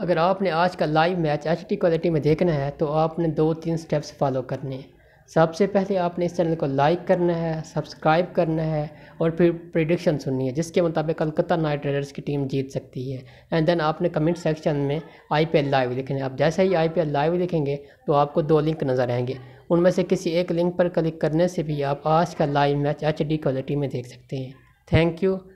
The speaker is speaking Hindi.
अगर आपने आज का लाइव मैच एच क्वालिटी में देखना है तो आपने दो तीन स्टेप्स फॉलो करने हैं सबसे पहले आपने इस चैनल को लाइक करना है सब्सक्राइब करना है और फिर प्रिडिक्शन सुननी है जिसके मुताबिक कलकत्ता नाइट राइडर्स की टीम जीत सकती है एंड देन आपने कमेंट सेक्शन में आईपीएल लाइव लिखना है आप जैसे ही आईपीएल लाइव लिखेंगे तो आपको दो लिंक नज़र आएंगे उनमें से किसी एक लिंक पर क्लिक करने से भी आप आज का लाइव मैच एच क्वालिटी में देख सकते हैं थैंक यू